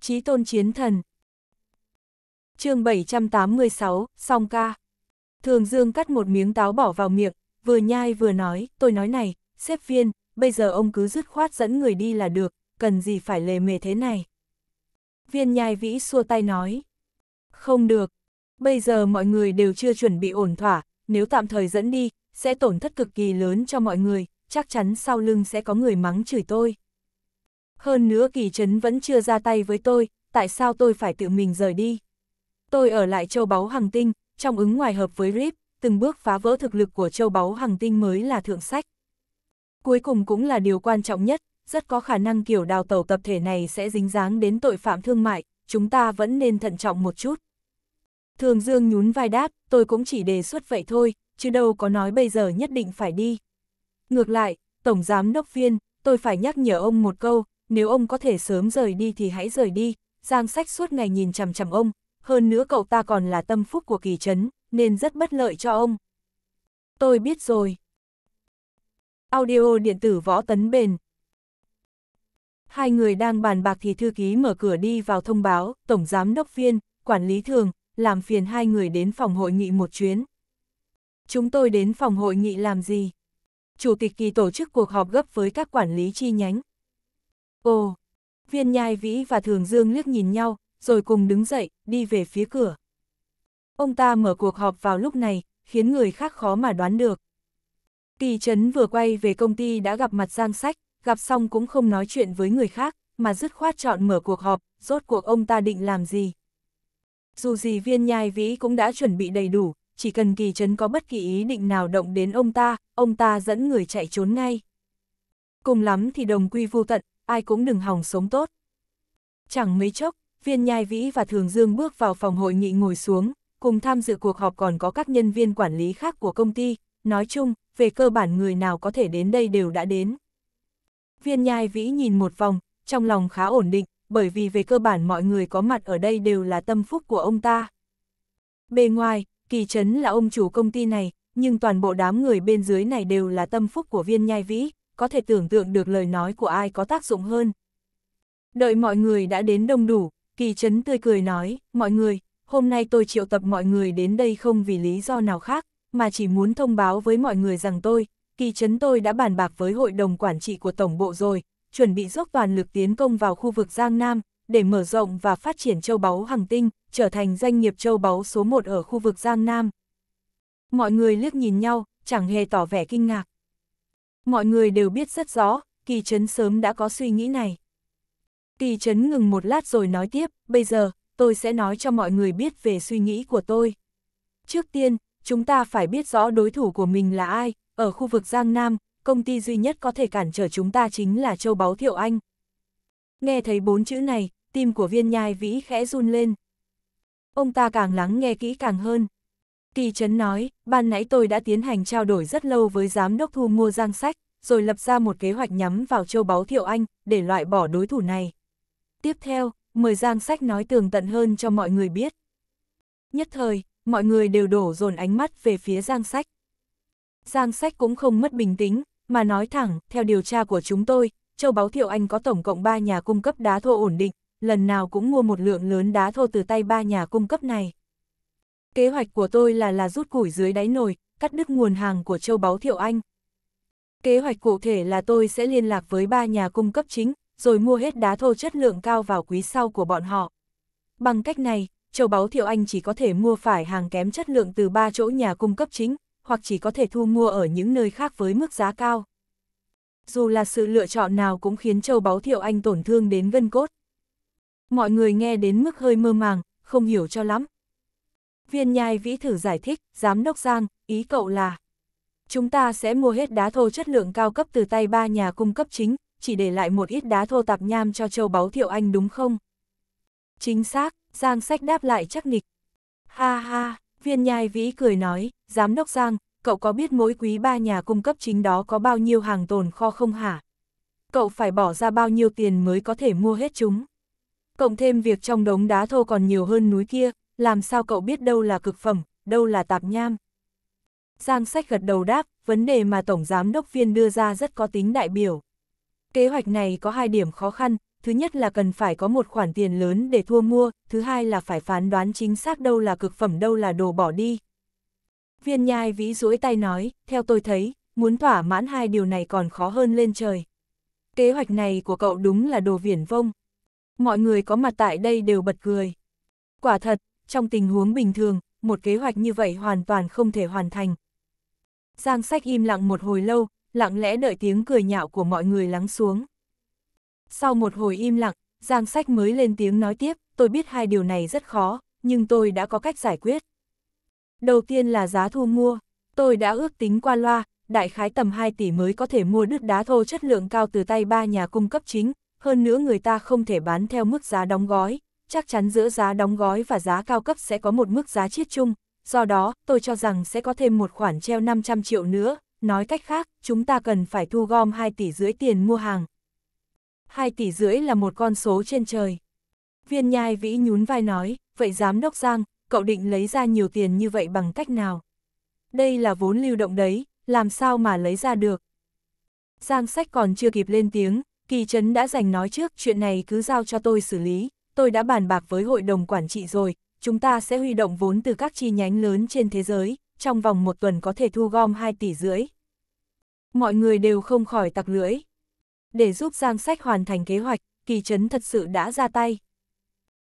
Chí tôn chiến thần. chương 786, song ca. Thường Dương cắt một miếng táo bỏ vào miệng, vừa nhai vừa nói, tôi nói này, xếp viên, bây giờ ông cứ dứt khoát dẫn người đi là được, cần gì phải lề mề thế này. Viên nhai vĩ xua tay nói, không được, bây giờ mọi người đều chưa chuẩn bị ổn thỏa, nếu tạm thời dẫn đi, sẽ tổn thất cực kỳ lớn cho mọi người, chắc chắn sau lưng sẽ có người mắng chửi tôi. Hơn nữa kỳ Chấn vẫn chưa ra tay với tôi, tại sao tôi phải tự mình rời đi? Tôi ở lại châu báu Hằng tinh, trong ứng ngoài hợp với RIP, từng bước phá vỡ thực lực của châu báu Hằng tinh mới là thượng sách. Cuối cùng cũng là điều quan trọng nhất, rất có khả năng kiểu đào tẩu tập thể này sẽ dính dáng đến tội phạm thương mại, chúng ta vẫn nên thận trọng một chút. Thường Dương nhún vai đáp, tôi cũng chỉ đề xuất vậy thôi, chứ đâu có nói bây giờ nhất định phải đi. Ngược lại, Tổng Giám Đốc Viên, tôi phải nhắc nhở ông một câu, nếu ông có thể sớm rời đi thì hãy rời đi, Giang Sách suốt ngày nhìn chằm chằm ông, hơn nữa cậu ta còn là tâm phúc của kỳ trấn, nên rất bất lợi cho ông. Tôi biết rồi. Audio điện tử võ tấn bền. Hai người đang bàn bạc thì thư ký mở cửa đi vào thông báo, tổng giám đốc viên, quản lý thường, làm phiền hai người đến phòng hội nghị một chuyến. Chúng tôi đến phòng hội nghị làm gì? Chủ tịch kỳ tổ chức cuộc họp gấp với các quản lý chi nhánh, Ồ! Viên nhai vĩ và thường dương liếc nhìn nhau, rồi cùng đứng dậy, đi về phía cửa. Ông ta mở cuộc họp vào lúc này, khiến người khác khó mà đoán được. Kỳ Trấn vừa quay về công ty đã gặp mặt Giang Sách, gặp xong cũng không nói chuyện với người khác, mà dứt khoát chọn mở cuộc họp, rốt cuộc ông ta định làm gì. Dù gì viên nhai vĩ cũng đã chuẩn bị đầy đủ, chỉ cần Kỳ Trấn có bất kỳ ý định nào động đến ông ta, ông ta dẫn người chạy trốn ngay. Cùng lắm thì đồng quy vô tận, ai cũng đừng hòng sống tốt. Chẳng mấy chốc, viên nhai vĩ và thường dương bước vào phòng hội nghị ngồi xuống, cùng tham dự cuộc họp còn có các nhân viên quản lý khác của công ty, nói chung, về cơ bản người nào có thể đến đây đều đã đến. Viên nhai vĩ nhìn một vòng, trong lòng khá ổn định, bởi vì về cơ bản mọi người có mặt ở đây đều là tâm phúc của ông ta. Bề ngoài, Kỳ Trấn là ông chủ công ty này, nhưng toàn bộ đám người bên dưới này đều là tâm phúc của viên nhai vĩ, có thể tưởng tượng được lời nói của ai có tác dụng hơn. Đợi mọi người đã đến đông đủ, Kỳ chấn tươi cười nói, mọi người, hôm nay tôi triệu tập mọi người đến đây không vì lý do nào khác, mà chỉ muốn thông báo với mọi người rằng tôi, Kỳ chấn tôi đã bàn bạc với hội đồng quản trị của Tổng Bộ rồi, chuẩn bị dốc toàn lực tiến công vào khu vực Giang Nam, để mở rộng và phát triển châu báu hàng tinh, trở thành doanh nghiệp châu báu số 1 ở khu vực Giang Nam. Mọi người liếc nhìn nhau, chẳng hề tỏ vẻ kinh ngạc. Mọi người đều biết rất rõ, Kỳ chấn sớm đã có suy nghĩ này. Kỳ chấn ngừng một lát rồi nói tiếp, bây giờ, tôi sẽ nói cho mọi người biết về suy nghĩ của tôi. Trước tiên, chúng ta phải biết rõ đối thủ của mình là ai, ở khu vực Giang Nam, công ty duy nhất có thể cản trở chúng ta chính là Châu Báu Thiệu Anh. Nghe thấy bốn chữ này, tim của viên nhai vĩ khẽ run lên. Ông ta càng lắng nghe kỹ càng hơn. Kỳ Trấn nói, ban nãy tôi đã tiến hành trao đổi rất lâu với giám đốc thu mua giang sách, rồi lập ra một kế hoạch nhắm vào châu báu Thiệu Anh, để loại bỏ đối thủ này. Tiếp theo, mời giang sách nói tường tận hơn cho mọi người biết. Nhất thời, mọi người đều đổ dồn ánh mắt về phía giang sách. Giang sách cũng không mất bình tĩnh, mà nói thẳng, theo điều tra của chúng tôi, châu báu Thiệu Anh có tổng cộng 3 nhà cung cấp đá thô ổn định, lần nào cũng mua một lượng lớn đá thô từ tay ba nhà cung cấp này. Kế hoạch của tôi là là rút củi dưới đáy nồi, cắt đứt nguồn hàng của châu báu Thiệu Anh. Kế hoạch cụ thể là tôi sẽ liên lạc với ba nhà cung cấp chính, rồi mua hết đá thô chất lượng cao vào quý sau của bọn họ. Bằng cách này, châu báu Thiệu Anh chỉ có thể mua phải hàng kém chất lượng từ ba chỗ nhà cung cấp chính, hoặc chỉ có thể thu mua ở những nơi khác với mức giá cao. Dù là sự lựa chọn nào cũng khiến châu báu Thiệu Anh tổn thương đến gân cốt. Mọi người nghe đến mức hơi mơ màng, không hiểu cho lắm. Viên nhai vĩ thử giải thích, giám đốc Giang, ý cậu là Chúng ta sẽ mua hết đá thô chất lượng cao cấp từ tay ba nhà cung cấp chính, chỉ để lại một ít đá thô tạp nham cho châu báu thiệu anh đúng không? Chính xác, Giang sách đáp lại chắc nịch. Ha ha, viên nhai vĩ cười nói, giám đốc Giang, cậu có biết mỗi quý ba nhà cung cấp chính đó có bao nhiêu hàng tồn kho không hả? Cậu phải bỏ ra bao nhiêu tiền mới có thể mua hết chúng? Cộng thêm việc trong đống đá thô còn nhiều hơn núi kia, làm sao cậu biết đâu là cực phẩm, đâu là tạp nham? Giang sách gật đầu đáp, vấn đề mà Tổng Giám Đốc Viên đưa ra rất có tính đại biểu. Kế hoạch này có hai điểm khó khăn, thứ nhất là cần phải có một khoản tiền lớn để thua mua, thứ hai là phải phán đoán chính xác đâu là cực phẩm đâu là đồ bỏ đi. Viên nhai vĩ duỗi tay nói, theo tôi thấy, muốn thỏa mãn hai điều này còn khó hơn lên trời. Kế hoạch này của cậu đúng là đồ viển vông. Mọi người có mặt tại đây đều bật cười. Quả thật, trong tình huống bình thường, một kế hoạch như vậy hoàn toàn không thể hoàn thành. Giang sách im lặng một hồi lâu, lặng lẽ đợi tiếng cười nhạo của mọi người lắng xuống. Sau một hồi im lặng, Giang sách mới lên tiếng nói tiếp, tôi biết hai điều này rất khó, nhưng tôi đã có cách giải quyết. Đầu tiên là giá thu mua, tôi đã ước tính qua loa, đại khái tầm 2 tỷ mới có thể mua đứt đá thô chất lượng cao từ tay ba nhà cung cấp chính, hơn nữa người ta không thể bán theo mức giá đóng gói, chắc chắn giữa giá đóng gói và giá cao cấp sẽ có một mức giá chiết chung, do đó tôi cho rằng sẽ có thêm một khoản treo 500 triệu nữa, nói cách khác, chúng ta cần phải thu gom 2 tỷ rưỡi tiền mua hàng. 2 tỷ rưỡi là một con số trên trời. Viên nhai vĩ nhún vai nói, vậy giám đốc Giang, cậu định lấy ra nhiều tiền như vậy bằng cách nào? Đây là vốn lưu động đấy, làm sao mà lấy ra được? Giang sách còn chưa kịp lên tiếng, kỳ trấn đã giành nói trước chuyện này cứ giao cho tôi xử lý, tôi đã bàn bạc với hội đồng quản trị rồi, chúng ta sẽ huy động vốn từ các chi nhánh lớn trên thế giới, trong vòng một tuần có thể thu gom 2 tỷ rưỡi. Mọi người đều không khỏi tặc lưỡi. Để giúp Giang Sách hoàn thành kế hoạch, Kỳ Trấn thật sự đã ra tay.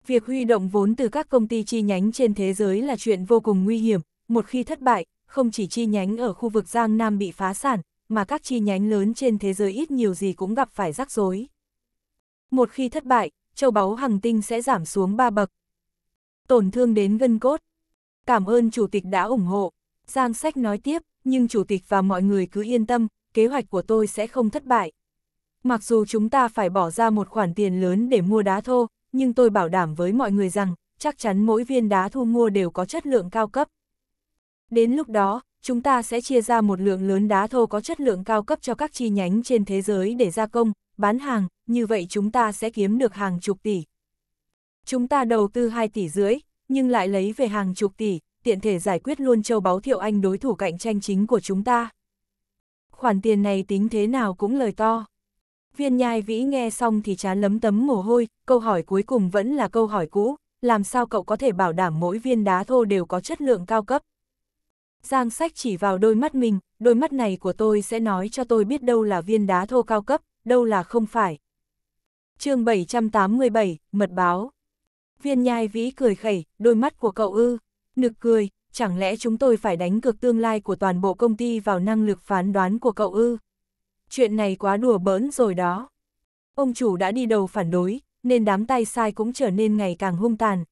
Việc huy động vốn từ các công ty chi nhánh trên thế giới là chuyện vô cùng nguy hiểm, một khi thất bại, không chỉ chi nhánh ở khu vực Giang Nam bị phá sản, mà các chi nhánh lớn trên thế giới ít nhiều gì cũng gặp phải rắc rối. Một khi thất bại, châu báu hàng tinh sẽ giảm xuống 3 bậc. Tổn thương đến gân cốt. Cảm ơn Chủ tịch đã ủng hộ. Giang Sách nói tiếp, nhưng Chủ tịch và mọi người cứ yên tâm, kế hoạch của tôi sẽ không thất bại. Mặc dù chúng ta phải bỏ ra một khoản tiền lớn để mua đá thô, nhưng tôi bảo đảm với mọi người rằng, chắc chắn mỗi viên đá thu mua đều có chất lượng cao cấp. Đến lúc đó, chúng ta sẽ chia ra một lượng lớn đá thô có chất lượng cao cấp cho các chi nhánh trên thế giới để gia công, bán hàng, như vậy chúng ta sẽ kiếm được hàng chục tỷ. Chúng ta đầu tư 2 tỷ rưỡi, nhưng lại lấy về hàng chục tỷ, tiện thể giải quyết luôn châu báu thiệu anh đối thủ cạnh tranh chính của chúng ta. Khoản tiền này tính thế nào cũng lời to. Viên nhai vĩ nghe xong thì chán lấm tấm mồ hôi, câu hỏi cuối cùng vẫn là câu hỏi cũ, làm sao cậu có thể bảo đảm mỗi viên đá thô đều có chất lượng cao cấp. Giang sách chỉ vào đôi mắt mình, đôi mắt này của tôi sẽ nói cho tôi biết đâu là viên đá thô cao cấp, đâu là không phải. chương 787, Mật báo. Viên nhai vĩ cười khẩy, đôi mắt của cậu ư, nực cười, chẳng lẽ chúng tôi phải đánh cược tương lai của toàn bộ công ty vào năng lực phán đoán của cậu ư? Chuyện này quá đùa bỡn rồi đó. Ông chủ đã đi đầu phản đối, nên đám tay sai cũng trở nên ngày càng hung tàn.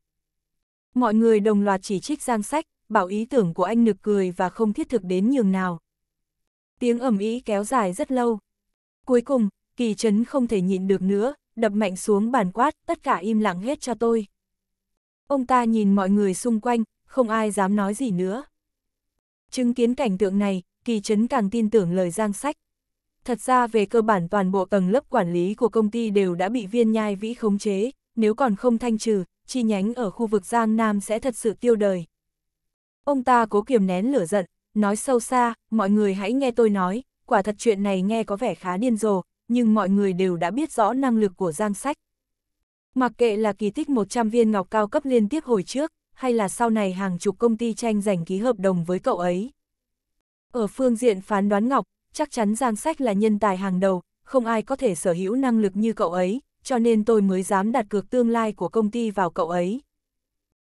Mọi người đồng loạt chỉ trích Giang Sách, bảo ý tưởng của anh nực cười và không thiết thực đến nhường nào. Tiếng ầm ý kéo dài rất lâu. Cuối cùng, kỳ chấn không thể nhịn được nữa, đập mạnh xuống bàn quát, tất cả im lặng hết cho tôi. Ông ta nhìn mọi người xung quanh, không ai dám nói gì nữa. Chứng kiến cảnh tượng này, kỳ chấn càng tin tưởng lời giang sách. Thật ra về cơ bản toàn bộ tầng lớp quản lý của công ty đều đã bị viên nhai vĩ khống chế, nếu còn không thanh trừ, chi nhánh ở khu vực Giang Nam sẽ thật sự tiêu đời. Ông ta cố kiềm nén lửa giận, nói sâu xa, mọi người hãy nghe tôi nói, quả thật chuyện này nghe có vẻ khá điên rồ, nhưng mọi người đều đã biết rõ năng lực của Giang Sách. Mặc kệ là kỳ tích 100 viên ngọc cao cấp liên tiếp hồi trước, hay là sau này hàng chục công ty tranh giành ký hợp đồng với cậu ấy. Ở phương diện phán đoán ngọc, chắc chắn Giang Sách là nhân tài hàng đầu, không ai có thể sở hữu năng lực như cậu ấy, cho nên tôi mới dám đặt cược tương lai của công ty vào cậu ấy.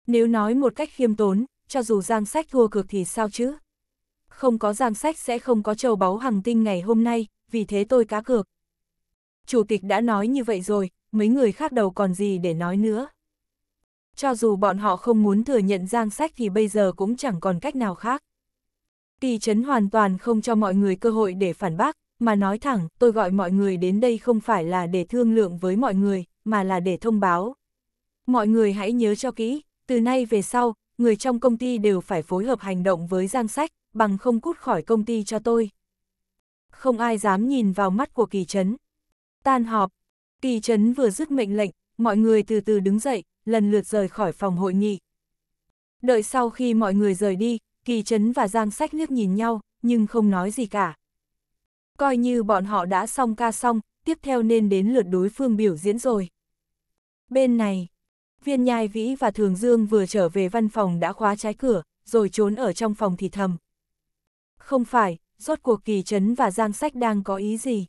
Nếu nói một cách khiêm tốn, cho dù Giang Sách thua cược thì sao chứ? Không có Giang Sách sẽ không có châu báu hàng tinh ngày hôm nay, vì thế tôi cá cược chủ tịch đã nói như vậy rồi, mấy người khác đầu còn gì để nói nữa. Cho dù bọn họ không muốn thừa nhận giang sách thì bây giờ cũng chẳng còn cách nào khác. Kỳ Trấn hoàn toàn không cho mọi người cơ hội để phản bác, mà nói thẳng, tôi gọi mọi người đến đây không phải là để thương lượng với mọi người, mà là để thông báo. Mọi người hãy nhớ cho kỹ, từ nay về sau, người trong công ty đều phải phối hợp hành động với giang sách, bằng không cút khỏi công ty cho tôi. Không ai dám nhìn vào mắt của Kỳ Trấn, Tan họp, Kỳ Trấn vừa dứt mệnh lệnh, mọi người từ từ đứng dậy, lần lượt rời khỏi phòng hội nghị. Đợi sau khi mọi người rời đi, Kỳ Trấn và Giang Sách liếc nhìn nhau, nhưng không nói gì cả. Coi như bọn họ đã xong ca xong, tiếp theo nên đến lượt đối phương biểu diễn rồi. Bên này, viên nhai vĩ và thường dương vừa trở về văn phòng đã khóa trái cửa, rồi trốn ở trong phòng thì thầm. Không phải, rốt cuộc kỳ trấn và giang sách đang có ý gì?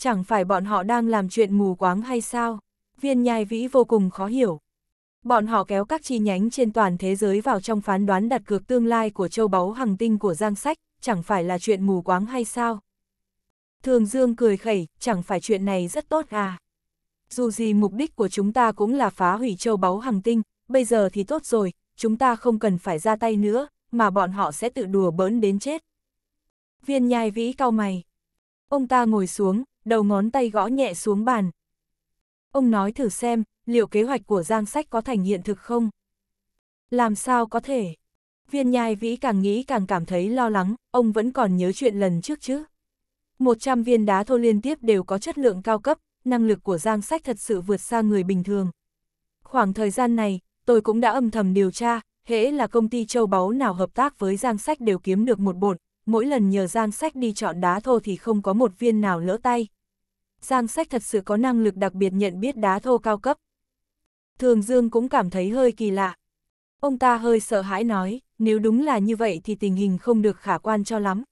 chẳng phải bọn họ đang làm chuyện mù quáng hay sao? Viên nhai vĩ vô cùng khó hiểu. Bọn họ kéo các chi nhánh trên toàn thế giới vào trong phán đoán đặt cược tương lai của châu báu hằng tinh của Giang Sách, chẳng phải là chuyện mù quáng hay sao? Thường Dương cười khẩy, chẳng phải chuyện này rất tốt à? Dù gì mục đích của chúng ta cũng là phá hủy châu báu hằng tinh, bây giờ thì tốt rồi, chúng ta không cần phải ra tay nữa, mà bọn họ sẽ tự đùa bỡn đến chết. Viên nhai vĩ cao mày. Ông ta ngồi xuống, đầu ngón tay gõ nhẹ xuống bàn. Ông nói thử xem, liệu kế hoạch của Giang Sách có thành hiện thực không? Làm sao có thể? Viên nhai vĩ càng nghĩ càng cảm thấy lo lắng, ông vẫn còn nhớ chuyện lần trước chứ. 100 viên đá thô liên tiếp đều có chất lượng cao cấp, năng lực của Giang Sách thật sự vượt xa người bình thường. Khoảng thời gian này, tôi cũng đã âm thầm điều tra, hễ là công ty châu báu nào hợp tác với Giang Sách đều kiếm được một bột, mỗi lần nhờ Giang Sách đi chọn đá thô thì không có một viên nào lỡ tay. Giang Sách thật sự có năng lực đặc biệt nhận biết đá thô cao cấp. Thường Dương cũng cảm thấy hơi kỳ lạ. Ông ta hơi sợ hãi nói, nếu đúng là như vậy thì tình hình không được khả quan cho lắm.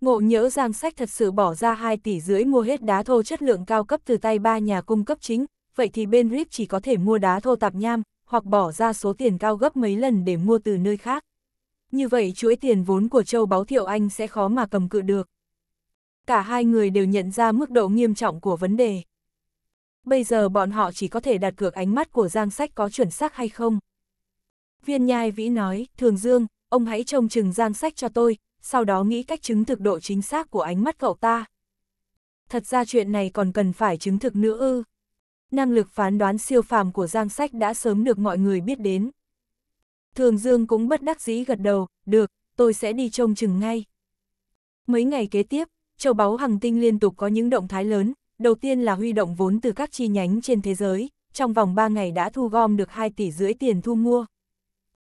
Ngộ nhỡ Giang Sách thật sự bỏ ra 2 tỷ rưỡi mua hết đá thô chất lượng cao cấp từ tay ba nhà cung cấp chính, vậy thì bên RIP chỉ có thể mua đá thô tạp nham, hoặc bỏ ra số tiền cao gấp mấy lần để mua từ nơi khác. Như vậy chuỗi tiền vốn của châu báu Thiệu Anh sẽ khó mà cầm cự được cả hai người đều nhận ra mức độ nghiêm trọng của vấn đề. Bây giờ bọn họ chỉ có thể đặt cược ánh mắt của Giang Sách có chuẩn xác hay không. Viên nhai vĩ nói, Thường Dương, ông hãy trông chừng Giang Sách cho tôi, sau đó nghĩ cách chứng thực độ chính xác của ánh mắt cậu ta. Thật ra chuyện này còn cần phải chứng thực nữa ư. Năng lực phán đoán siêu phàm của Giang Sách đã sớm được mọi người biết đến. Thường Dương cũng bất đắc dĩ gật đầu, được, tôi sẽ đi trông chừng ngay. Mấy ngày kế tiếp, châu báu hằng tinh liên tục có những động thái lớn, đầu tiên là huy động vốn từ các chi nhánh trên thế giới, trong vòng 3 ngày đã thu gom được 2 tỷ rưỡi tiền thu mua.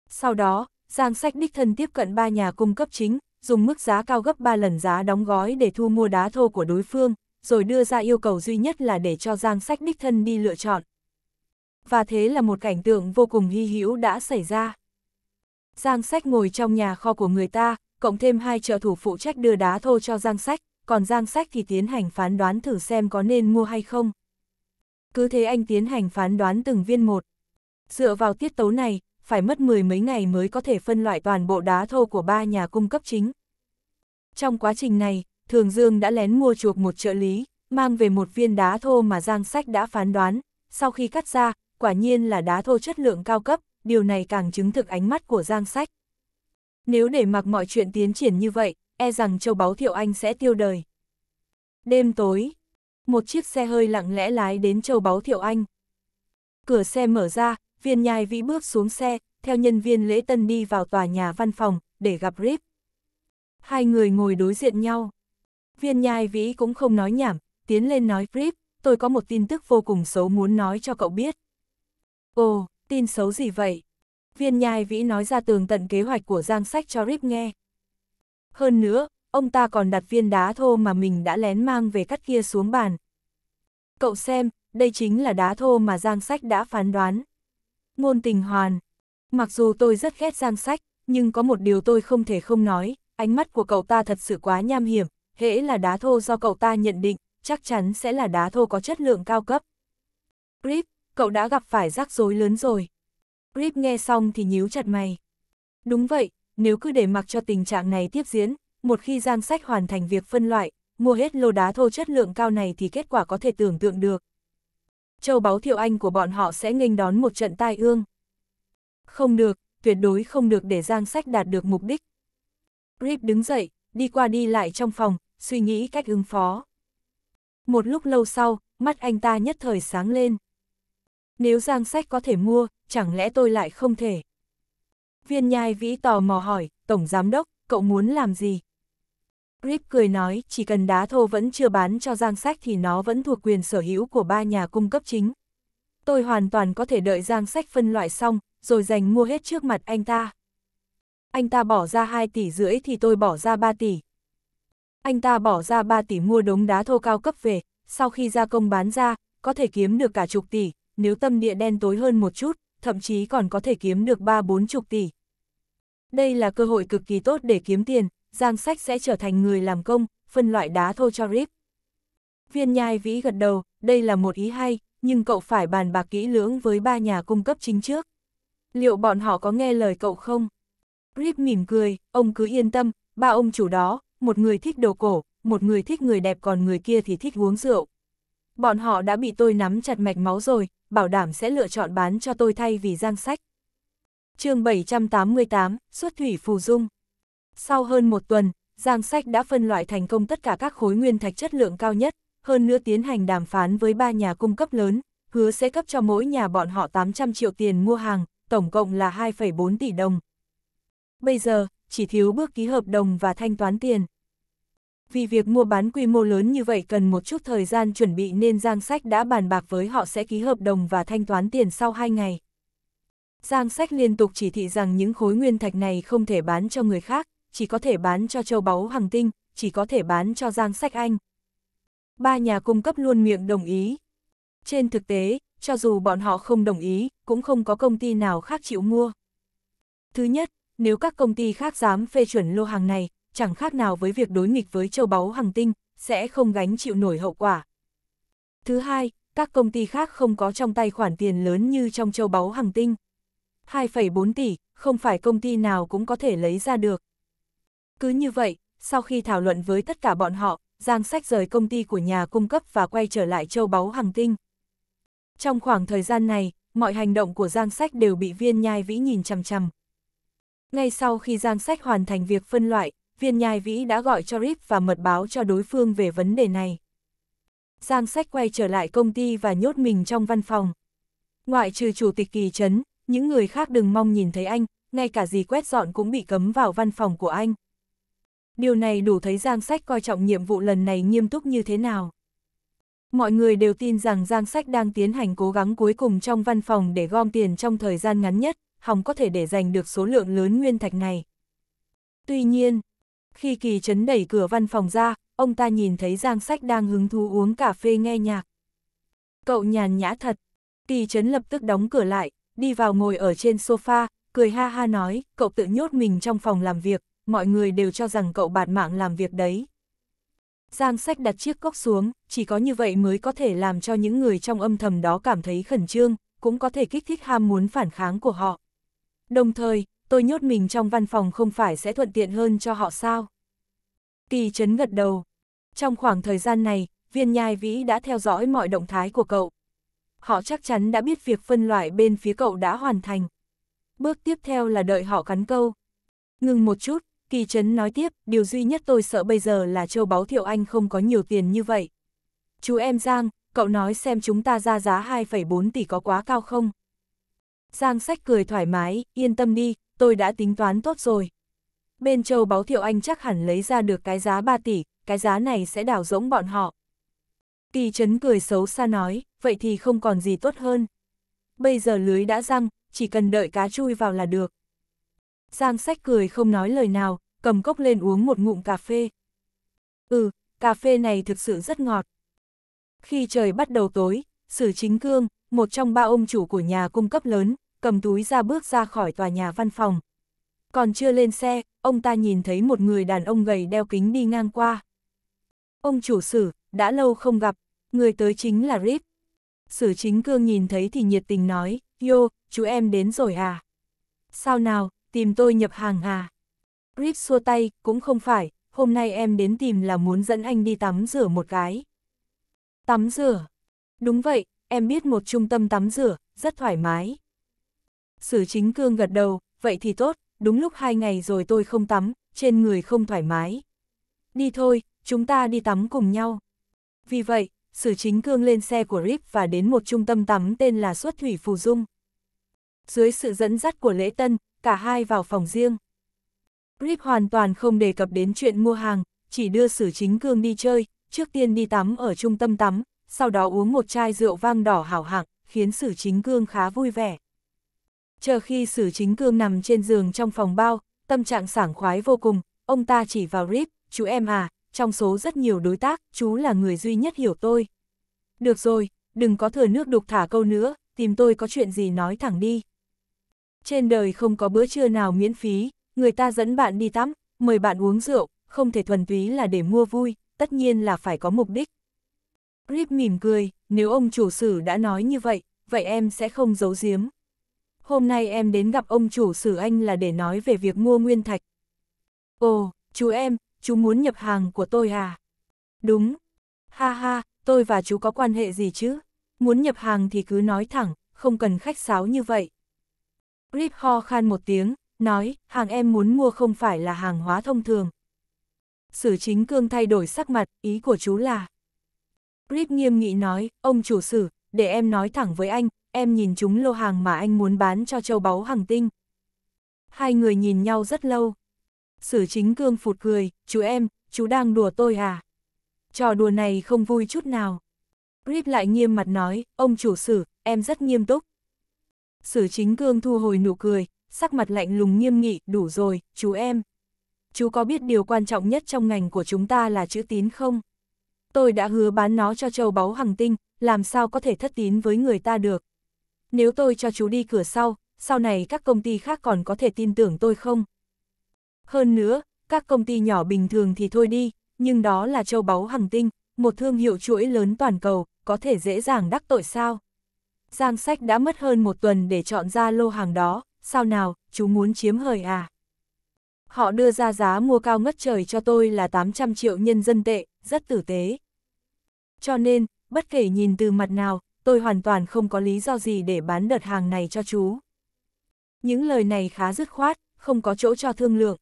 Sau đó, Giang Sách đích thân tiếp cận ba nhà cung cấp chính, dùng mức giá cao gấp 3 lần giá đóng gói để thu mua đá thô của đối phương, rồi đưa ra yêu cầu duy nhất là để cho Giang Sách đích thân đi lựa chọn. Và thế là một cảnh tượng vô cùng hy hữu đã xảy ra. Giang Sách ngồi trong nhà kho của người ta, cộng thêm hai trợ thủ phụ trách đưa đá thô cho Giang Sách, còn Giang Sách thì tiến hành phán đoán thử xem có nên mua hay không. Cứ thế anh tiến hành phán đoán từng viên một. Dựa vào tiết tấu này, phải mất mười mấy ngày mới có thể phân loại toàn bộ đá thô của ba nhà cung cấp chính. Trong quá trình này, Thường Dương đã lén mua chuộc một trợ lý, mang về một viên đá thô mà Giang Sách đã phán đoán, sau khi cắt ra, quả nhiên là đá thô chất lượng cao cấp, điều này càng chứng thực ánh mắt của Giang Sách. Nếu để mặc mọi chuyện tiến triển như vậy, e rằng châu báu Thiệu Anh sẽ tiêu đời. Đêm tối, một chiếc xe hơi lặng lẽ lái đến châu báu Thiệu Anh. Cửa xe mở ra, viên nhai vĩ bước xuống xe, theo nhân viên lễ tân đi vào tòa nhà văn phòng, để gặp Rip. Hai người ngồi đối diện nhau. Viên nhai vĩ cũng không nói nhảm, tiến lên nói Rip, tôi có một tin tức vô cùng xấu muốn nói cho cậu biết. Ồ, tin xấu gì vậy? Viên nhai vĩ nói ra tường tận kế hoạch của Giang Sách cho Rip nghe. Hơn nữa, ông ta còn đặt viên đá thô mà mình đã lén mang về cắt kia xuống bàn. Cậu xem, đây chính là đá thô mà Giang Sách đã phán đoán. Ngôn tình hoàn. Mặc dù tôi rất ghét Giang Sách, nhưng có một điều tôi không thể không nói, ánh mắt của cậu ta thật sự quá nham hiểm, hễ là đá thô do cậu ta nhận định, chắc chắn sẽ là đá thô có chất lượng cao cấp. Grip, cậu đã gặp phải rắc rối lớn rồi. Grip nghe xong thì nhíu chặt mày. Đúng vậy, nếu cứ để mặc cho tình trạng này tiếp diễn, một khi Giang sách hoàn thành việc phân loại, mua hết lô đá thô chất lượng cao này thì kết quả có thể tưởng tượng được. Châu báu thiệu anh của bọn họ sẽ nghênh đón một trận tai ương. Không được, tuyệt đối không được để Giang Sách đạt được mục đích. Rip đứng dậy, đi qua đi lại trong phòng, suy nghĩ cách ứng phó. Một lúc lâu sau, mắt anh ta nhất thời sáng lên. Nếu Giang Sách có thể mua, chẳng lẽ tôi lại không thể? Viên nhai vĩ tò mò hỏi, Tổng Giám Đốc, cậu muốn làm gì? Rip cười nói, chỉ cần đá thô vẫn chưa bán cho Giang Sách thì nó vẫn thuộc quyền sở hữu của ba nhà cung cấp chính. Tôi hoàn toàn có thể đợi Giang Sách phân loại xong, rồi dành mua hết trước mặt anh ta. Anh ta bỏ ra 2 tỷ rưỡi thì tôi bỏ ra 3 tỷ. Anh ta bỏ ra 3 tỷ mua đống đá thô cao cấp về, sau khi gia công bán ra, có thể kiếm được cả chục tỷ, nếu tâm địa đen tối hơn một chút, thậm chí còn có thể kiếm được 3-4 chục tỷ. Đây là cơ hội cực kỳ tốt để kiếm tiền, Giang Sách sẽ trở thành người làm công, phân loại đá thô cho RIP. Viên nhai vĩ gật đầu, đây là một ý hay, nhưng cậu phải bàn bạc kỹ lưỡng với ba nhà cung cấp chính trước. Liệu bọn họ có nghe lời cậu không? RIP mỉm cười, ông cứ yên tâm, ba ông chủ đó, một người thích đồ cổ, một người thích người đẹp còn người kia thì thích uống rượu. Bọn họ đã bị tôi nắm chặt mạch máu rồi, bảo đảm sẽ lựa chọn bán cho tôi thay vì giang sách chương 788, xuất thủy phù dung. Sau hơn một tuần, Giang Sách đã phân loại thành công tất cả các khối nguyên thạch chất lượng cao nhất, hơn nữa tiến hành đàm phán với ba nhà cung cấp lớn, hứa sẽ cấp cho mỗi nhà bọn họ 800 triệu tiền mua hàng, tổng cộng là 2,4 tỷ đồng. Bây giờ, chỉ thiếu bước ký hợp đồng và thanh toán tiền. Vì việc mua bán quy mô lớn như vậy cần một chút thời gian chuẩn bị nên Giang Sách đã bàn bạc với họ sẽ ký hợp đồng và thanh toán tiền sau 2 ngày. Giang Sách liên tục chỉ thị rằng những khối nguyên thạch này không thể bán cho người khác, chỉ có thể bán cho châu báu hàng tinh, chỉ có thể bán cho Giang Sách Anh. Ba nhà cung cấp luôn miệng đồng ý. Trên thực tế, cho dù bọn họ không đồng ý, cũng không có công ty nào khác chịu mua. Thứ nhất, nếu các công ty khác dám phê chuẩn lô hàng này, chẳng khác nào với việc đối nghịch với châu báu hàng tinh, sẽ không gánh chịu nổi hậu quả. Thứ hai, các công ty khác không có trong tay khoản tiền lớn như trong châu báu hàng tinh. 2,4 tỷ, không phải công ty nào cũng có thể lấy ra được. Cứ như vậy, sau khi thảo luận với tất cả bọn họ, Giang Sách rời công ty của nhà cung cấp và quay trở lại châu báu hàng tinh. Trong khoảng thời gian này, mọi hành động của Giang Sách đều bị viên nhai vĩ nhìn chằm chằm. Ngay sau khi Giang Sách hoàn thành việc phân loại, viên nhai vĩ đã gọi cho RIP và mật báo cho đối phương về vấn đề này. Giang Sách quay trở lại công ty và nhốt mình trong văn phòng. Ngoại trừ chủ tịch kỳ trấn, những người khác đừng mong nhìn thấy anh, ngay cả gì quét dọn cũng bị cấm vào văn phòng của anh. Điều này đủ thấy Giang Sách coi trọng nhiệm vụ lần này nghiêm túc như thế nào. Mọi người đều tin rằng Giang Sách đang tiến hành cố gắng cuối cùng trong văn phòng để gom tiền trong thời gian ngắn nhất, hòng có thể để giành được số lượng lớn nguyên thạch này. Tuy nhiên, khi Kỳ Trấn đẩy cửa văn phòng ra, ông ta nhìn thấy Giang Sách đang hứng thú uống cà phê nghe nhạc. Cậu nhàn nhã thật, Kỳ Trấn lập tức đóng cửa lại, đi vào ngồi ở trên sofa, cười ha ha nói, cậu tự nhốt mình trong phòng làm việc, mọi người đều cho rằng cậu bạt mạng làm việc đấy. Giang sách đặt chiếc cốc xuống, chỉ có như vậy mới có thể làm cho những người trong âm thầm đó cảm thấy khẩn trương, cũng có thể kích thích ham muốn phản kháng của họ. Đồng thời, tôi nhốt mình trong văn phòng không phải sẽ thuận tiện hơn cho họ sao? Kỳ chấn gật đầu. Trong khoảng thời gian này, viên nhai vĩ đã theo dõi mọi động thái của cậu, họ chắc chắn đã biết việc phân loại bên phía cậu đã hoàn thành. Bước tiếp theo là đợi họ cắn câu. Ngừng một chút, Kỳ Trấn nói tiếp, điều duy nhất tôi sợ bây giờ là châu báu Thiệu Anh không có nhiều tiền như vậy. Chú em Giang, cậu nói xem chúng ta ra giá 2,4 tỷ có quá cao không? Giang sách cười thoải mái, yên tâm đi, tôi đã tính toán tốt rồi. Bên châu báu Thiệu Anh chắc hẳn lấy ra được cái giá 3 tỷ, cái giá này sẽ đảo rỗng bọn họ. Kỳ chấn cười xấu xa nói, vậy thì không còn gì tốt hơn. Bây giờ lưới đã răng, chỉ cần đợi cá chui vào là được. Giang sách cười không nói lời nào, cầm cốc lên uống một ngụm cà phê. Ừ, cà phê này thực sự rất ngọt. Khi trời bắt đầu tối, Sử Chính Cương, một trong ba ông chủ của nhà cung cấp lớn, cầm túi ra bước ra khỏi tòa nhà văn phòng. Còn chưa lên xe, ông ta nhìn thấy một người đàn ông gầy đeo kính đi ngang qua. Ông chủ Sử, đã lâu không gặp, người tới chính là Rip. Sử chính cương nhìn thấy thì nhiệt tình nói, Yo, chú em đến rồi à? Sao nào, tìm tôi nhập hàng à? Rip xua tay, cũng không phải, hôm nay em đến tìm là muốn dẫn anh đi tắm rửa một cái. Tắm rửa? Đúng vậy, em biết một trung tâm tắm rửa, rất thoải mái. Sử chính cương gật đầu, vậy thì tốt, đúng lúc hai ngày rồi tôi không tắm, trên người không thoải mái. Đi thôi, chúng ta đi tắm cùng nhau. Vì vậy, Sử Chính Cương lên xe của Rip và đến một trung tâm tắm tên là Xuất Thủy Phù Dung. Dưới sự dẫn dắt của Lễ Tân, cả hai vào phòng riêng. Rip hoàn toàn không đề cập đến chuyện mua hàng, chỉ đưa Sử Chính Cương đi chơi, trước tiên đi tắm ở trung tâm tắm, sau đó uống một chai rượu vang đỏ hảo hạng, khiến Sử Chính Cương khá vui vẻ. Chờ khi Sử Chính Cương nằm trên giường trong phòng bao, tâm trạng sảng khoái vô cùng, ông ta chỉ vào Rip, chú em à, trong số rất nhiều đối tác, chú là người duy nhất hiểu tôi. Được rồi, đừng có thừa nước đục thả câu nữa, tìm tôi có chuyện gì nói thẳng đi. Trên đời không có bữa trưa nào miễn phí, người ta dẫn bạn đi tắm, mời bạn uống rượu, không thể thuần túy là để mua vui, tất nhiên là phải có mục đích. Rip mỉm cười, nếu ông chủ sử đã nói như vậy, vậy em sẽ không giấu giếm. Hôm nay em đến gặp ông chủ sử anh là để nói về việc mua nguyên thạch. Ồ, chú em, chú muốn nhập hàng của tôi à? Đúng. Ha ha, tôi và chú có quan hệ gì chứ? Muốn nhập hàng thì cứ nói thẳng, không cần khách sáo như vậy. Rip ho khan một tiếng, nói, hàng em muốn mua không phải là hàng hóa thông thường. Sử chính cương thay đổi sắc mặt, ý của chú là. Rip nghiêm nghị nói, ông chủ sử, để em nói thẳng với anh, em nhìn chúng lô hàng mà anh muốn bán cho châu báu hàng tinh. Hai người nhìn nhau rất lâu. Sử chính cương phụt cười, chú em, chú đang đùa tôi à? Trò đùa này không vui chút nào. Rip lại nghiêm mặt nói, ông chủ sử, em rất nghiêm túc. Sử chính cương thu hồi nụ cười, sắc mặt lạnh lùng nghiêm nghị, đủ rồi, chú em. Chú có biết điều quan trọng nhất trong ngành của chúng ta là chữ tín không? Tôi đã hứa bán nó cho châu báu hằng tinh, làm sao có thể thất tín với người ta được? Nếu tôi cho chú đi cửa sau, sau này các công ty khác còn có thể tin tưởng tôi không? Hơn nữa, các công ty nhỏ bình thường thì thôi đi, nhưng đó là châu báu hàng tinh, một thương hiệu chuỗi lớn toàn cầu, có thể dễ dàng đắc tội sao? Giang sách đã mất hơn một tuần để chọn ra lô hàng đó, sao nào, chú muốn chiếm hời à? Họ đưa ra giá mua cao ngất trời cho tôi là 800 triệu nhân dân tệ, rất tử tế. Cho nên, bất kể nhìn từ mặt nào, tôi hoàn toàn không có lý do gì để bán đợt hàng này cho chú. Những lời này khá dứt khoát, không có chỗ cho thương lượng.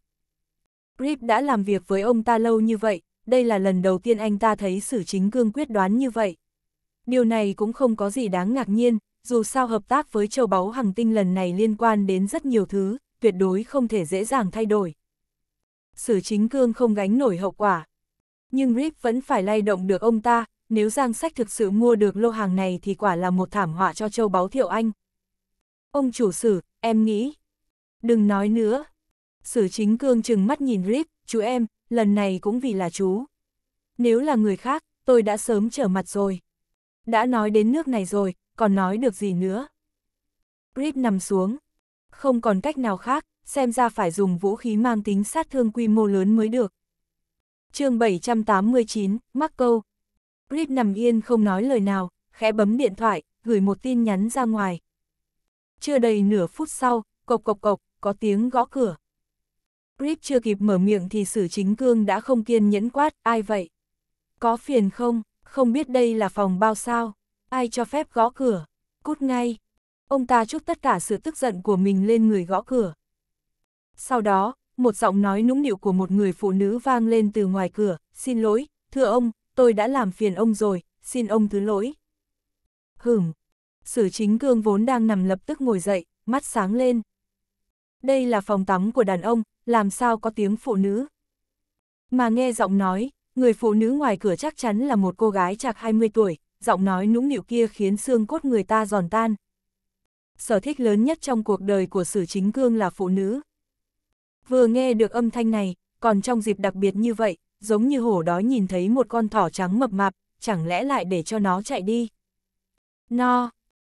Rip đã làm việc với ông ta lâu như vậy, đây là lần đầu tiên anh ta thấy sử chính cương quyết đoán như vậy. Điều này cũng không có gì đáng ngạc nhiên, dù sao hợp tác với châu báu Hằng tinh lần này liên quan đến rất nhiều thứ, tuyệt đối không thể dễ dàng thay đổi. Sử chính cương không gánh nổi hậu quả. Nhưng Rip vẫn phải lay động được ông ta, nếu Giang Sách thực sự mua được lô hàng này thì quả là một thảm họa cho châu báu thiệu anh. Ông chủ sử, em nghĩ. Đừng nói nữa, Sử chính cương chừng mắt nhìn Rip, chú em, lần này cũng vì là chú. Nếu là người khác, tôi đã sớm trở mặt rồi. Đã nói đến nước này rồi, còn nói được gì nữa. Rip nằm xuống. Không còn cách nào khác, xem ra phải dùng vũ khí mang tính sát thương quy mô lớn mới được. chương 789, mắc câu. Rip nằm yên không nói lời nào, khẽ bấm điện thoại, gửi một tin nhắn ra ngoài. Chưa đầy nửa phút sau, cộc cộc cộc, có tiếng gõ cửa. Rip chưa kịp mở miệng thì sử chính cương đã không kiên nhẫn quát, ai vậy? Có phiền không? Không biết đây là phòng bao sao? Ai cho phép gõ cửa? Cút ngay! Ông ta chút tất cả sự tức giận của mình lên người gõ cửa. Sau đó, một giọng nói nũng nịu của một người phụ nữ vang lên từ ngoài cửa, xin lỗi, thưa ông, tôi đã làm phiền ông rồi, xin ông thứ lỗi. Hửm! Sử chính cương vốn đang nằm lập tức ngồi dậy, mắt sáng lên. Đây là phòng tắm của đàn ông, làm sao có tiếng phụ nữ. Mà nghe giọng nói, người phụ nữ ngoài cửa chắc chắn là một cô gái chạc 20 tuổi, giọng nói nũng nịu kia khiến xương cốt người ta giòn tan. Sở thích lớn nhất trong cuộc đời của sử chính cương là phụ nữ. Vừa nghe được âm thanh này, còn trong dịp đặc biệt như vậy, giống như hổ đói nhìn thấy một con thỏ trắng mập mạp, chẳng lẽ lại để cho nó chạy đi. No,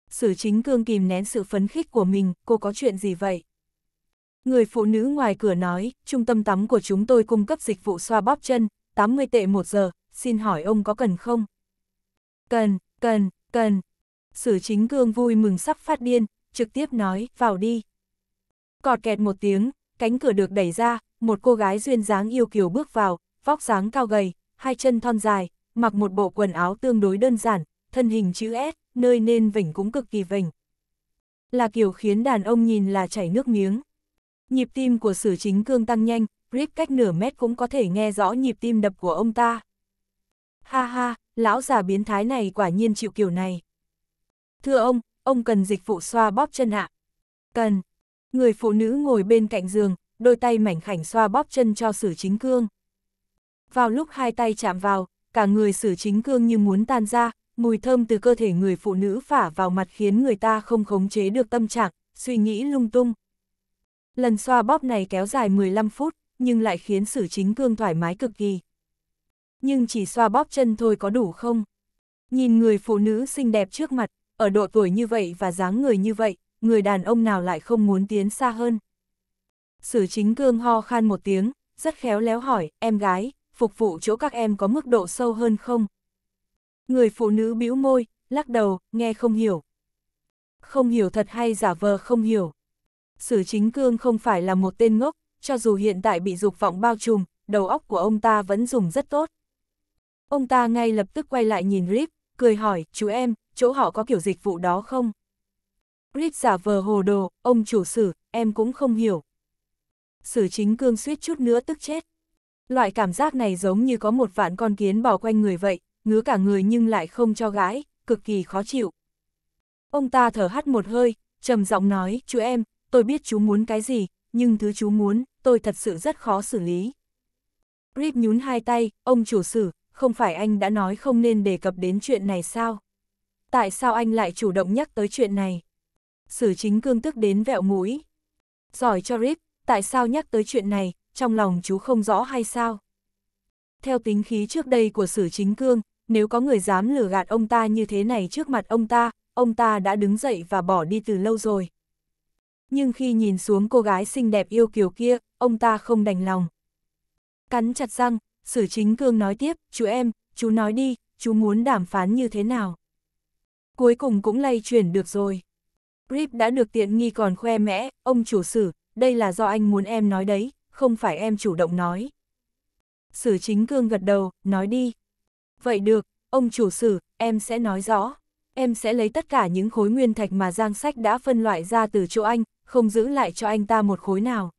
sử chính cương kìm nén sự phấn khích của mình, cô có chuyện gì vậy? Người phụ nữ ngoài cửa nói, trung tâm tắm của chúng tôi cung cấp dịch vụ xoa bóp chân, 80 tệ một giờ, xin hỏi ông có cần không? Cần, cần, cần. Sử chính cương vui mừng sắp phát điên, trực tiếp nói, vào đi. Cọt kẹt một tiếng, cánh cửa được đẩy ra, một cô gái duyên dáng yêu kiều bước vào, vóc dáng cao gầy, hai chân thon dài, mặc một bộ quần áo tương đối đơn giản, thân hình chữ S, nơi nên vỉnh cũng cực kỳ vỉnh. Là kiểu khiến đàn ông nhìn là chảy nước miếng. Nhịp tim của sử chính cương tăng nhanh, rip cách nửa mét cũng có thể nghe rõ nhịp tim đập của ông ta. Ha ha, lão già biến thái này quả nhiên chịu kiểu này. Thưa ông, ông cần dịch vụ xoa bóp chân ạ. Cần. Người phụ nữ ngồi bên cạnh giường, đôi tay mảnh khảnh xoa bóp chân cho sử chính cương. Vào lúc hai tay chạm vào, cả người sử chính cương như muốn tan ra, mùi thơm từ cơ thể người phụ nữ phả vào mặt khiến người ta không khống chế được tâm trạng, suy nghĩ lung tung. Lần xoa bóp này kéo dài 15 phút, nhưng lại khiến sử chính cương thoải mái cực kỳ. Nhưng chỉ xoa bóp chân thôi có đủ không? Nhìn người phụ nữ xinh đẹp trước mặt, ở độ tuổi như vậy và dáng người như vậy, người đàn ông nào lại không muốn tiến xa hơn? Sử chính cương ho khan một tiếng, rất khéo léo hỏi, em gái, phục vụ chỗ các em có mức độ sâu hơn không? Người phụ nữ bĩu môi, lắc đầu, nghe không hiểu. Không hiểu thật hay giả vờ không hiểu. Sử chính cương không phải là một tên ngốc, cho dù hiện tại bị dục vọng bao trùm, đầu óc của ông ta vẫn dùng rất tốt. Ông ta ngay lập tức quay lại nhìn Rip, cười hỏi, chú em, chỗ họ có kiểu dịch vụ đó không? Rip giả vờ hồ đồ, ông chủ sử, em cũng không hiểu. Sử chính cương suýt chút nữa tức chết. Loại cảm giác này giống như có một vạn con kiến bò quanh người vậy, ngứa cả người nhưng lại không cho gái, cực kỳ khó chịu. Ông ta thở hắt một hơi, trầm giọng nói, chú em, tôi biết chú muốn cái gì, nhưng thứ chú muốn, tôi thật sự rất khó xử lý. Rip nhún hai tay, ông chủ sử, không phải anh đã nói không nên đề cập đến chuyện này sao? Tại sao anh lại chủ động nhắc tới chuyện này? Sử chính cương tức đến vẹo mũi. Giỏi cho Rip, tại sao nhắc tới chuyện này, trong lòng chú không rõ hay sao? Theo tính khí trước đây của sử chính cương, nếu có người dám lừa gạt ông ta như thế này trước mặt ông ta, ông ta đã đứng dậy và bỏ đi từ lâu rồi nhưng khi nhìn xuống cô gái xinh đẹp yêu kiều kia, ông ta không đành lòng. Cắn chặt răng, Sử Chính Cương nói tiếp, chú em, chú nói đi, chú muốn đàm phán như thế nào? Cuối cùng cũng lay chuyển được rồi. Rip đã được tiện nghi còn khoe mẽ, ông chủ sử, đây là do anh muốn em nói đấy, không phải em chủ động nói. Sử Chính Cương gật đầu, nói đi. Vậy được, ông chủ sử, em sẽ nói rõ. Em sẽ lấy tất cả những khối nguyên thạch mà Giang Sách đã phân loại ra từ chỗ anh, không giữ lại cho anh ta một khối nào.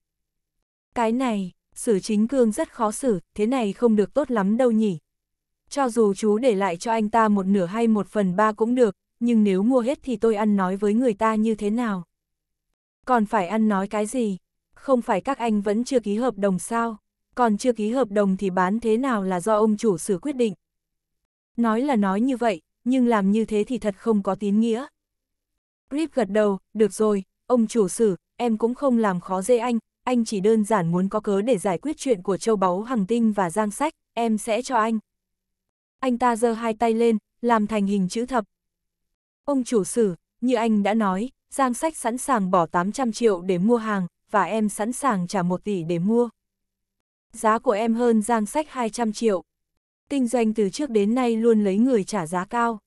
Cái này, xử chính cương rất khó xử, thế này không được tốt lắm đâu nhỉ. Cho dù chú để lại cho anh ta một nửa hay một phần ba cũng được, nhưng nếu mua hết thì tôi ăn nói với người ta như thế nào? Còn phải ăn nói cái gì? Không phải các anh vẫn chưa ký hợp đồng sao? Còn chưa ký hợp đồng thì bán thế nào là do ông chủ xử quyết định? Nói là nói như vậy, nhưng làm như thế thì thật không có tín nghĩa. Rip gật đầu, được rồi, ông chủ sử, em cũng không làm khó dễ anh, anh chỉ đơn giản muốn có cớ để giải quyết chuyện của châu báu hằng tinh và giang sách, em sẽ cho anh. Anh ta giơ hai tay lên, làm thành hình chữ thập. Ông chủ sử, như anh đã nói, giang sách sẵn sàng bỏ 800 triệu để mua hàng, và em sẵn sàng trả 1 tỷ để mua. Giá của em hơn giang sách 200 triệu. Kinh doanh từ trước đến nay luôn lấy người trả giá cao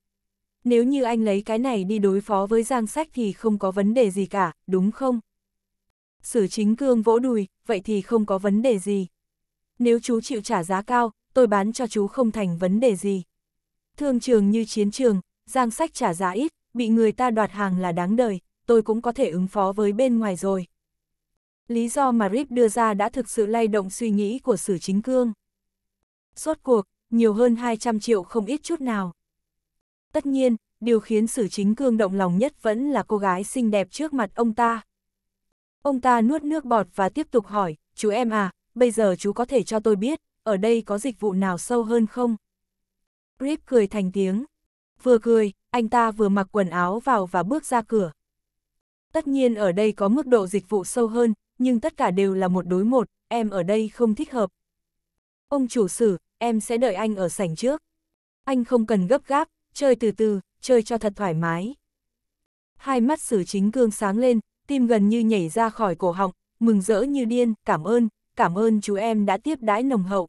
nếu như anh lấy cái này đi đối phó với Giang Sách thì không có vấn đề gì cả, đúng không? Sử chính cương vỗ đùi, vậy thì không có vấn đề gì. Nếu chú chịu trả giá cao, tôi bán cho chú không thành vấn đề gì. Thương trường như chiến trường, Giang Sách trả giá ít, bị người ta đoạt hàng là đáng đời, tôi cũng có thể ứng phó với bên ngoài rồi. Lý do mà Rip đưa ra đã thực sự lay động suy nghĩ của Sử Chính Cương. Suốt cuộc, nhiều hơn 200 triệu không ít chút nào. Tất nhiên, điều khiến Sử Chính Cương động lòng nhất vẫn là cô gái xinh đẹp trước mặt ông ta. Ông ta nuốt nước bọt và tiếp tục hỏi, chú em à, bây giờ chú có thể cho tôi biết, ở đây có dịch vụ nào sâu hơn không? Rip cười thành tiếng. Vừa cười, anh ta vừa mặc quần áo vào và bước ra cửa. Tất nhiên ở đây có mức độ dịch vụ sâu hơn, nhưng tất cả đều là một đối một, em ở đây không thích hợp. Ông chủ sử, em sẽ đợi anh ở sảnh trước. Anh không cần gấp gáp, chơi từ từ, chơi cho thật thoải mái. Hai mắt sử chính cương sáng lên, tim gần như nhảy ra khỏi cổ họng, mừng rỡ như điên, cảm ơn, cảm ơn chú em đã tiếp đãi nồng hậu.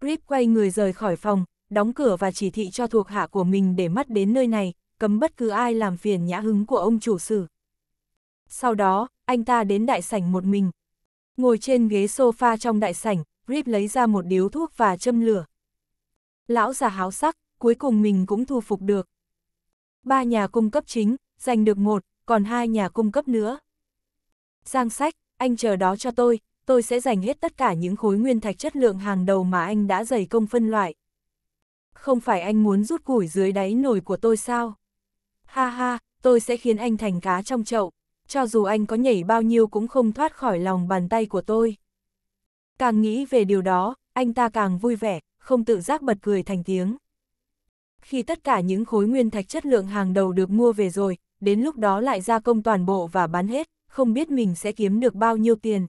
Rip quay người rời khỏi phòng, đóng cửa và chỉ thị cho thuộc hạ của mình để mắt đến nơi này, cấm bất cứ ai làm phiền nhã hứng của ông chủ sử. Sau đó, anh ta đến đại sảnh một mình. Ngồi trên ghế sofa trong đại sảnh, Rip lấy ra một điếu thuốc và châm lửa. Lão già háo sắc, cuối cùng mình cũng thu phục được. Ba nhà cung cấp chính, giành được một, còn hai nhà cung cấp nữa. Giang sách, anh chờ đó cho tôi, tôi sẽ dành hết tất cả những khối nguyên thạch chất lượng hàng đầu mà anh đã dày công phân loại. Không phải anh muốn rút củi dưới đáy nồi của tôi sao? Ha ha, tôi sẽ khiến anh thành cá trong chậu, cho dù anh có nhảy bao nhiêu cũng không thoát khỏi lòng bàn tay của tôi. Càng nghĩ về điều đó, anh ta càng vui vẻ, không tự giác bật cười thành tiếng. Khi tất cả những khối nguyên thạch chất lượng hàng đầu được mua về rồi, đến lúc đó lại gia công toàn bộ và bán hết, không biết mình sẽ kiếm được bao nhiêu tiền.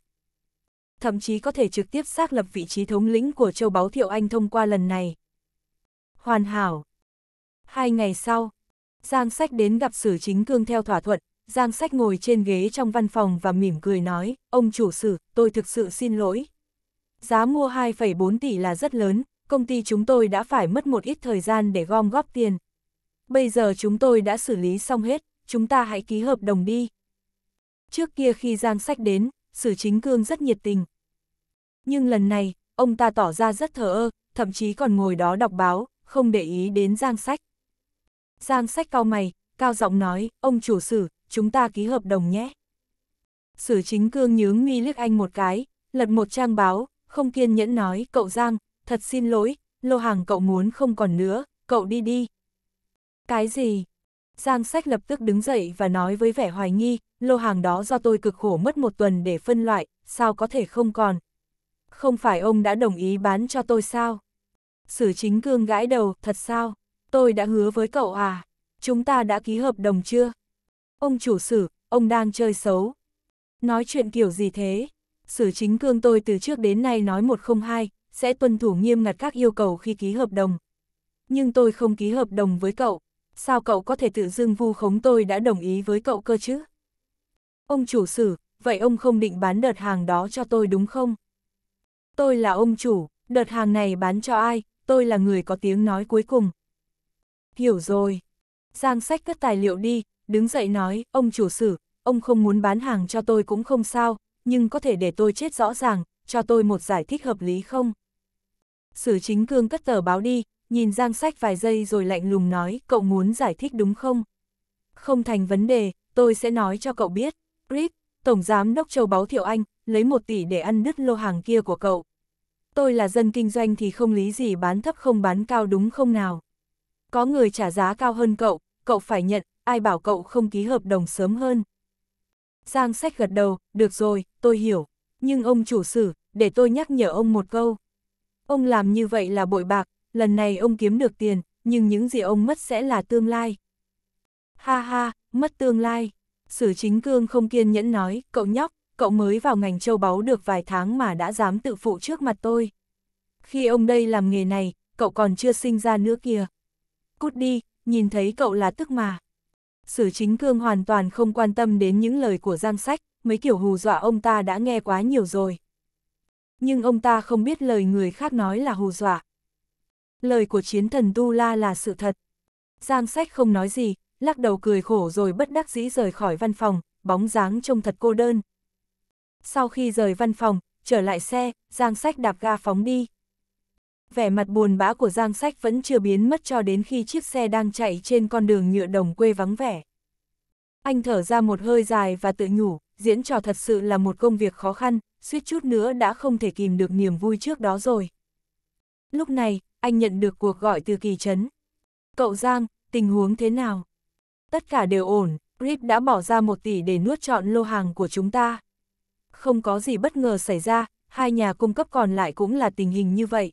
Thậm chí có thể trực tiếp xác lập vị trí thống lĩnh của châu báu Thiệu Anh thông qua lần này. Hoàn hảo. Hai ngày sau, Giang Sách đến gặp Sử Chính Cương theo thỏa thuận, Giang Sách ngồi trên ghế trong văn phòng và mỉm cười nói, ông chủ sử, tôi thực sự xin lỗi. Giá mua 2,4 tỷ là rất lớn, công ty chúng tôi đã phải mất một ít thời gian để gom góp tiền. Bây giờ chúng tôi đã xử lý xong hết, chúng ta hãy ký hợp đồng đi. Trước kia khi Giang Sách đến, Sử Chính Cương rất nhiệt tình. Nhưng lần này, ông ta tỏ ra rất thờ ơ, thậm chí còn ngồi đó đọc báo, không để ý đến Giang Sách. Giang Sách cao mày, cao giọng nói, ông chủ Sử, chúng ta ký hợp đồng nhé. Sử Chính Cương nhướng mi liếc anh một cái, lật một trang báo, không kiên nhẫn nói, cậu Giang, thật xin lỗi, lô hàng cậu muốn không còn nữa, cậu đi đi. Cái gì? Giang sách lập tức đứng dậy và nói với vẻ hoài nghi, lô hàng đó do tôi cực khổ mất một tuần để phân loại, sao có thể không còn? Không phải ông đã đồng ý bán cho tôi sao? Sử chính cương gãi đầu, thật sao? Tôi đã hứa với cậu à? Chúng ta đã ký hợp đồng chưa? Ông chủ sử, ông đang chơi xấu. Nói chuyện kiểu gì thế? Sử chính cương tôi từ trước đến nay nói một không hai, sẽ tuân thủ nghiêm ngặt các yêu cầu khi ký hợp đồng. Nhưng tôi không ký hợp đồng với cậu, sao cậu có thể tự dưng vu khống tôi đã đồng ý với cậu cơ chứ? Ông chủ sử, vậy ông không định bán đợt hàng đó cho tôi đúng không? Tôi là ông chủ, đợt hàng này bán cho ai, tôi là người có tiếng nói cuối cùng. Hiểu rồi. Giang sách cất tài liệu đi, đứng dậy nói, ông chủ sử, ông không muốn bán hàng cho tôi cũng không sao, nhưng có thể để tôi chết rõ ràng, cho tôi một giải thích hợp lý không? Sử chính cương cất tờ báo đi, nhìn Giang Sách vài giây rồi lạnh lùng nói, cậu muốn giải thích đúng không? Không thành vấn đề, tôi sẽ nói cho cậu biết. Rip, Tổng Giám Đốc Châu báo Thiệu Anh, lấy một tỷ để ăn đứt lô hàng kia của cậu. Tôi là dân kinh doanh thì không lý gì bán thấp không bán cao đúng không nào? Có người trả giá cao hơn cậu, cậu phải nhận, ai bảo cậu không ký hợp đồng sớm hơn. Giang sách gật đầu, được rồi, tôi hiểu. Nhưng ông chủ sử, để tôi nhắc nhở ông một câu. Ông làm như vậy là bội bạc, lần này ông kiếm được tiền, nhưng những gì ông mất sẽ là tương lai. Ha ha, mất tương lai. Sử chính cương không kiên nhẫn nói, cậu nhóc, cậu mới vào ngành châu báu được vài tháng mà đã dám tự phụ trước mặt tôi. Khi ông đây làm nghề này, cậu còn chưa sinh ra nữa kìa. Cút đi, nhìn thấy cậu là tức mà. Sử chính cương hoàn toàn không quan tâm đến những lời của giang sách, mấy kiểu hù dọa ông ta đã nghe quá nhiều rồi nhưng ông ta không biết lời người khác nói là hù dọa. Lời của chiến thần Tu La là sự thật. Giang sách không nói gì, lắc đầu cười khổ rồi bất đắc dĩ rời khỏi văn phòng, bóng dáng trông thật cô đơn. Sau khi rời văn phòng, trở lại xe, Giang sách đạp ga phóng đi. Vẻ mặt buồn bã của Giang sách vẫn chưa biến mất cho đến khi chiếc xe đang chạy trên con đường nhựa đồng quê vắng vẻ. Anh thở ra một hơi dài và tự nhủ, diễn trò thật sự là một công việc khó khăn, suýt chút nữa đã không thể kìm được niềm vui trước đó rồi. Lúc này, anh nhận được cuộc gọi từ Kỳ chấn. Cậu Giang, tình huống thế nào? Tất cả đều ổn, grip đã bỏ ra một tỷ để nuốt trọn lô hàng của chúng ta. Không có gì bất ngờ xảy ra, hai nhà cung cấp còn lại cũng là tình hình như vậy.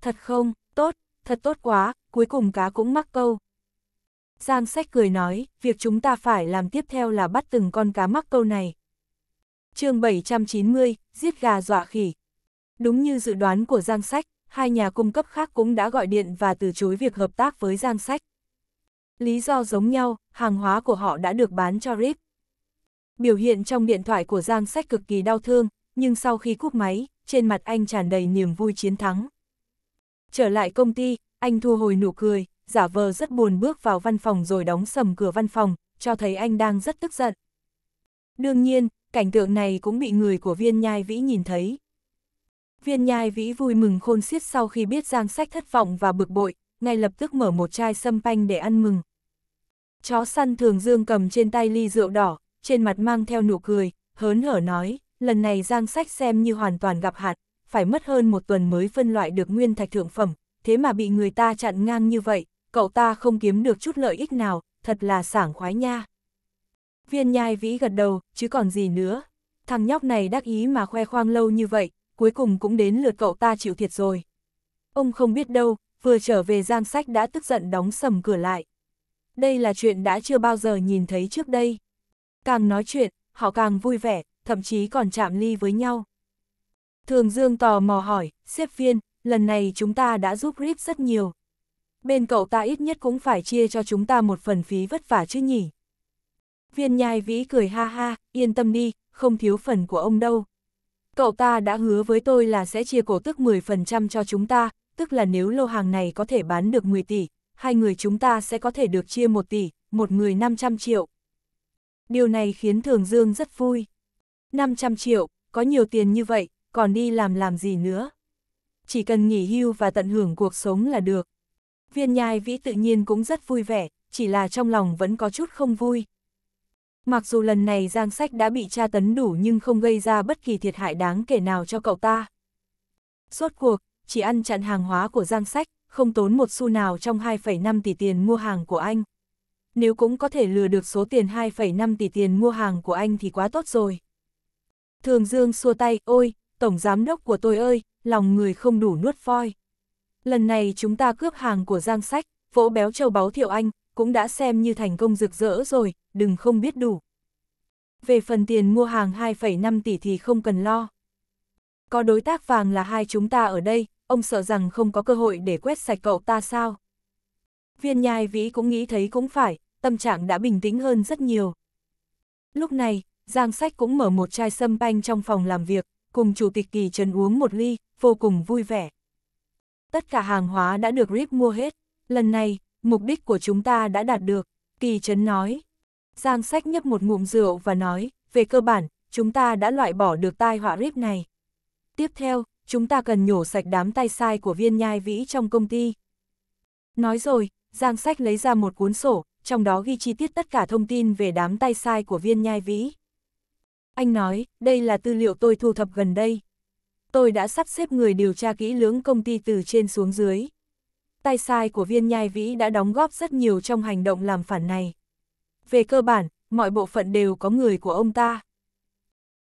Thật không, tốt, thật tốt quá, cuối cùng cá cũng mắc câu. Giang sách cười nói, việc chúng ta phải làm tiếp theo là bắt từng con cá mắc câu này. chương 790, giết gà dọa khỉ. Đúng như dự đoán của Giang sách, hai nhà cung cấp khác cũng đã gọi điện và từ chối việc hợp tác với Giang sách. Lý do giống nhau, hàng hóa của họ đã được bán cho RIP. Biểu hiện trong điện thoại của Giang Sách cực kỳ đau thương, nhưng sau khi cúp máy, trên mặt anh tràn đầy niềm vui chiến thắng. Trở lại công ty, anh thu hồi nụ cười, giả vờ rất buồn bước vào văn phòng rồi đóng sầm cửa văn phòng, cho thấy anh đang rất tức giận. Đương nhiên, cảnh tượng này cũng bị người của viên nhai vĩ nhìn thấy. Viên nhai vĩ vui mừng khôn xiết sau khi biết Giang Sách thất vọng và bực bội, ngay lập tức mở một chai sâm panh để ăn mừng. Chó săn thường dương cầm trên tay ly rượu đỏ, trên mặt mang theo nụ cười, hớn hở nói, lần này Giang Sách xem như hoàn toàn gặp hạt, phải mất hơn một tuần mới phân loại được nguyên thạch thượng phẩm, thế mà bị người ta chặn ngang như vậy, cậu ta không kiếm được chút lợi ích nào, thật là sảng khoái nha. Viên nhai vĩ gật đầu, chứ còn gì nữa. Thằng nhóc này đắc ý mà khoe khoang lâu như vậy, cuối cùng cũng đến lượt cậu ta chịu thiệt rồi. Ông không biết đâu, vừa trở về giang sách đã tức giận đóng sầm cửa lại. Đây là chuyện đã chưa bao giờ nhìn thấy trước đây. Càng nói chuyện, họ càng vui vẻ, thậm chí còn chạm ly với nhau. Thường Dương tò mò hỏi, xếp viên, lần này chúng ta đã giúp Rip rất nhiều, bên cậu ta ít nhất cũng phải chia cho chúng ta một phần phí vất vả chứ nhỉ. Viên nhai vĩ cười ha ha, yên tâm đi, không thiếu phần của ông đâu. Cậu ta đã hứa với tôi là sẽ chia cổ tức 10% cho chúng ta, tức là nếu lô hàng này có thể bán được 10 tỷ, hai người chúng ta sẽ có thể được chia 1 tỷ, một người 500 triệu. Điều này khiến Thường Dương rất vui. 500 triệu, có nhiều tiền như vậy, còn đi làm làm gì nữa. Chỉ cần nghỉ hưu và tận hưởng cuộc sống là được. Viên nhai vĩ tự nhiên cũng rất vui vẻ, chỉ là trong lòng vẫn có chút không vui. Mặc dù lần này Giang Sách đã bị tra tấn đủ nhưng không gây ra bất kỳ thiệt hại đáng kể nào cho cậu ta. Suốt cuộc, chỉ ăn chặn hàng hóa của Giang Sách, không tốn một xu nào trong 2,5 tỷ tiền mua hàng của anh. Nếu cũng có thể lừa được số tiền 2,5 tỷ tiền mua hàng của anh thì quá tốt rồi. Thường Dương xua tay, ôi, Tổng Giám Đốc của tôi ơi, lòng người không đủ nuốt phoi lần này chúng ta cướp hàng của Giang Sách, vỗ béo châu báu Thiệu Anh, cũng đã xem như thành công rực rỡ rồi, đừng không biết đủ. Về phần tiền mua hàng 2,5 tỷ thì không cần lo. Có đối tác vàng là hai chúng ta ở đây, ông sợ rằng không có cơ hội để quét sạch cậu ta sao. Viên nhai vĩ cũng nghĩ thấy cũng phải, tâm trạng đã bình tĩnh hơn rất nhiều. Lúc này, Giang Sách cũng mở một chai sâm banh trong phòng làm việc, cùng Chủ tịch Kỳ Trần uống một ly, vô cùng vui vẻ. Tất cả hàng hóa đã được RIP mua hết. Lần này, mục đích của chúng ta đã đạt được, Kỳ chấn nói. Giang sách nhấp một ngụm rượu và nói, về cơ bản, chúng ta đã loại bỏ được tai họa RIP này. Tiếp theo, chúng ta cần nhổ sạch đám tay sai của viên nhai vĩ trong công ty. Nói rồi, Giang sách lấy ra một cuốn sổ, trong đó ghi chi tiết tất cả thông tin về đám tay sai của viên nhai vĩ. Anh nói, đây là tư liệu tôi thu thập gần đây tôi đã sắp xếp người điều tra kỹ lưỡng công ty từ trên xuống dưới. Tay sai của viên nhai vĩ đã đóng góp rất nhiều trong hành động làm phản này. Về cơ bản, mọi bộ phận đều có người của ông ta.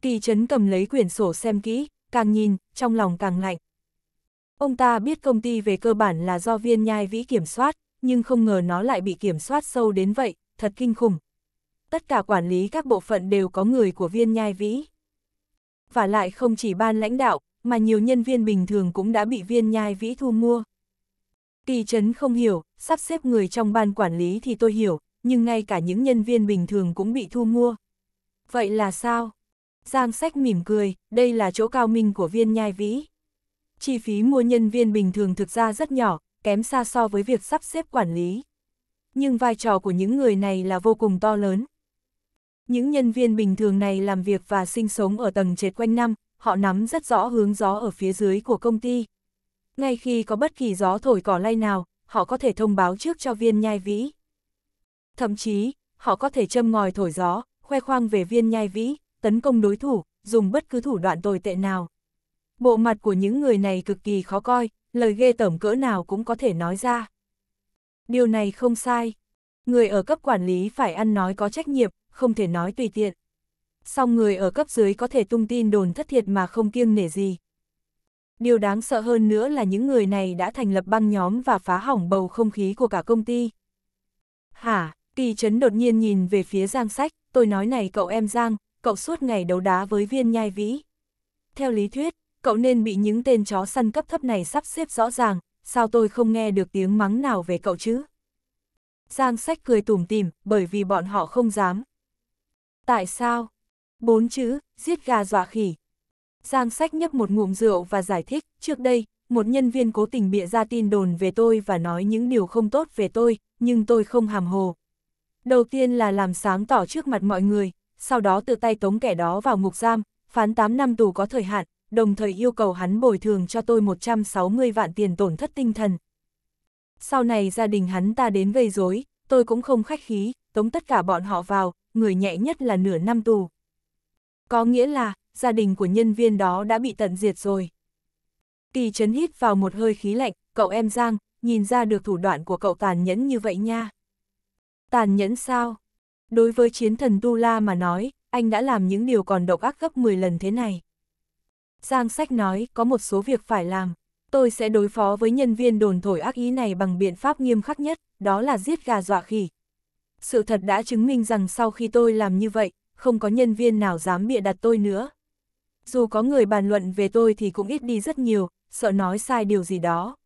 Kỳ chấn cầm lấy quyển sổ xem kỹ, càng nhìn, trong lòng càng lạnh. Ông ta biết công ty về cơ bản là do viên nhai vĩ kiểm soát, nhưng không ngờ nó lại bị kiểm soát sâu đến vậy, thật kinh khủng. Tất cả quản lý các bộ phận đều có người của viên nhai vĩ. Và lại không chỉ ban lãnh đạo, mà nhiều nhân viên bình thường cũng đã bị viên nhai vĩ thu mua. Kỳ chấn không hiểu, sắp xếp người trong ban quản lý thì tôi hiểu, nhưng ngay cả những nhân viên bình thường cũng bị thu mua. Vậy là sao? Giang sách mỉm cười, đây là chỗ cao minh của viên nhai vĩ. Chi phí mua nhân viên bình thường thực ra rất nhỏ, kém xa so với việc sắp xếp quản lý. Nhưng vai trò của những người này là vô cùng to lớn. Những nhân viên bình thường này làm việc và sinh sống ở tầng trệt quanh năm, họ nắm rất rõ hướng gió ở phía dưới của công ty. Ngay khi có bất kỳ gió thổi cỏ lay nào, họ có thể thông báo trước cho viên nhai vĩ. Thậm chí, họ có thể châm ngòi thổi gió, khoe khoang về viên nhai vĩ, tấn công đối thủ, dùng bất cứ thủ đoạn tồi tệ nào. Bộ mặt của những người này cực kỳ khó coi, lời ghê tởm cỡ nào cũng có thể nói ra. Điều này không sai. Người ở cấp quản lý phải ăn nói có trách nhiệm, không thể nói tùy tiện song người ở cấp dưới có thể tung tin đồn thất thiệt mà không kiêng nể gì. Điều đáng sợ hơn nữa là những người này đã thành lập băng nhóm và phá hỏng bầu không khí của cả công ty. Hả, Kỳ chấn đột nhiên nhìn về phía Giang Sách, tôi nói này cậu em Giang, cậu suốt ngày đấu đá với viên nhai vĩ. Theo lý thuyết, cậu nên bị những tên chó săn cấp thấp này sắp xếp rõ ràng, sao tôi không nghe được tiếng mắng nào về cậu chứ? Giang Sách cười tủm tỉm, bởi vì bọn họ không dám. Tại sao? Bốn chữ, giết gà dọa khỉ. Giang sách nhấp một ngụm rượu và giải thích, trước đây, một nhân viên cố tình bịa ra tin đồn về tôi và nói những điều không tốt về tôi, nhưng tôi không hàm hồ. Đầu tiên là làm sáng tỏ trước mặt mọi người, sau đó tự tay tống kẻ đó vào ngục giam, phán 8 năm tù có thời hạn, đồng thời yêu cầu hắn bồi thường cho tôi 160 vạn tiền tổn thất tinh thần. Sau này gia đình hắn ta đến gây rối, tôi cũng không khách khí, tống tất cả bọn họ vào, người nhẹ nhất là nửa năm tù. Có nghĩa là, gia đình của nhân viên đó đã bị tận diệt rồi. Kỳ chấn hít vào một hơi khí lạnh, cậu em Giang, nhìn ra được thủ đoạn của cậu tàn nhẫn như vậy nha. Tàn nhẫn sao? Đối với chiến thần Tu La mà nói, anh đã làm những điều còn độc ác gấp 10 lần thế này. Giang sách nói, có một số việc phải làm. Tôi sẽ đối phó với nhân viên đồn thổi ác ý này bằng biện pháp nghiêm khắc nhất, đó là giết gà dọa khỉ. Sự thật đã chứng minh rằng sau khi tôi làm như vậy, không có nhân viên nào dám bịa đặt tôi nữa. Dù có người bàn luận về tôi thì cũng ít đi rất nhiều, sợ nói sai điều gì đó.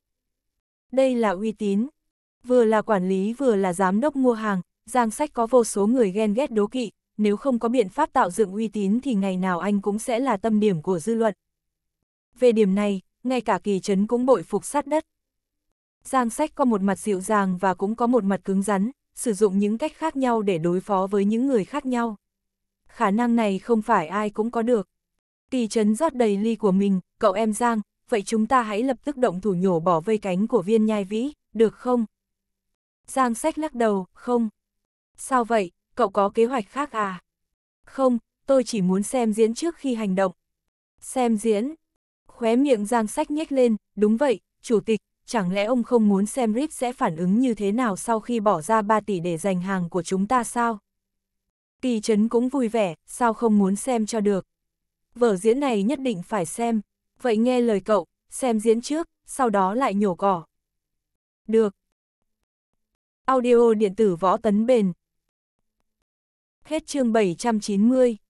Đây là uy tín. Vừa là quản lý vừa là giám đốc mua hàng, Giang Sách có vô số người ghen ghét đố kỵ, nếu không có biện pháp tạo dựng uy tín thì ngày nào anh cũng sẽ là tâm điểm của dư luận. Về điểm này, ngay cả kỳ trấn cũng bội phục sát đất. Giang Sách có một mặt dịu dàng và cũng có một mặt cứng rắn, sử dụng những cách khác nhau để đối phó với những người khác nhau khả năng này không phải ai cũng có được. Tỷ trấn rót đầy ly của mình, cậu em Giang, vậy chúng ta hãy lập tức động thủ nhổ bỏ vây cánh của viên nhai vĩ, được không? Giang sách lắc đầu, không. Sao vậy, cậu có kế hoạch khác à? Không, tôi chỉ muốn xem diễn trước khi hành động. Xem diễn. Khóe miệng Giang sách nhếch lên, đúng vậy, chủ tịch, chẳng lẽ ông không muốn xem RIP sẽ phản ứng như thế nào sau khi bỏ ra 3 tỷ để giành hàng của chúng ta sao? Kỳ Trấn cũng vui vẻ, sao không muốn xem cho được. Vở diễn này nhất định phải xem, vậy nghe lời cậu, xem diễn trước, sau đó lại nhổ cỏ. Được. Audio điện tử võ tấn bền. Hết chương 790.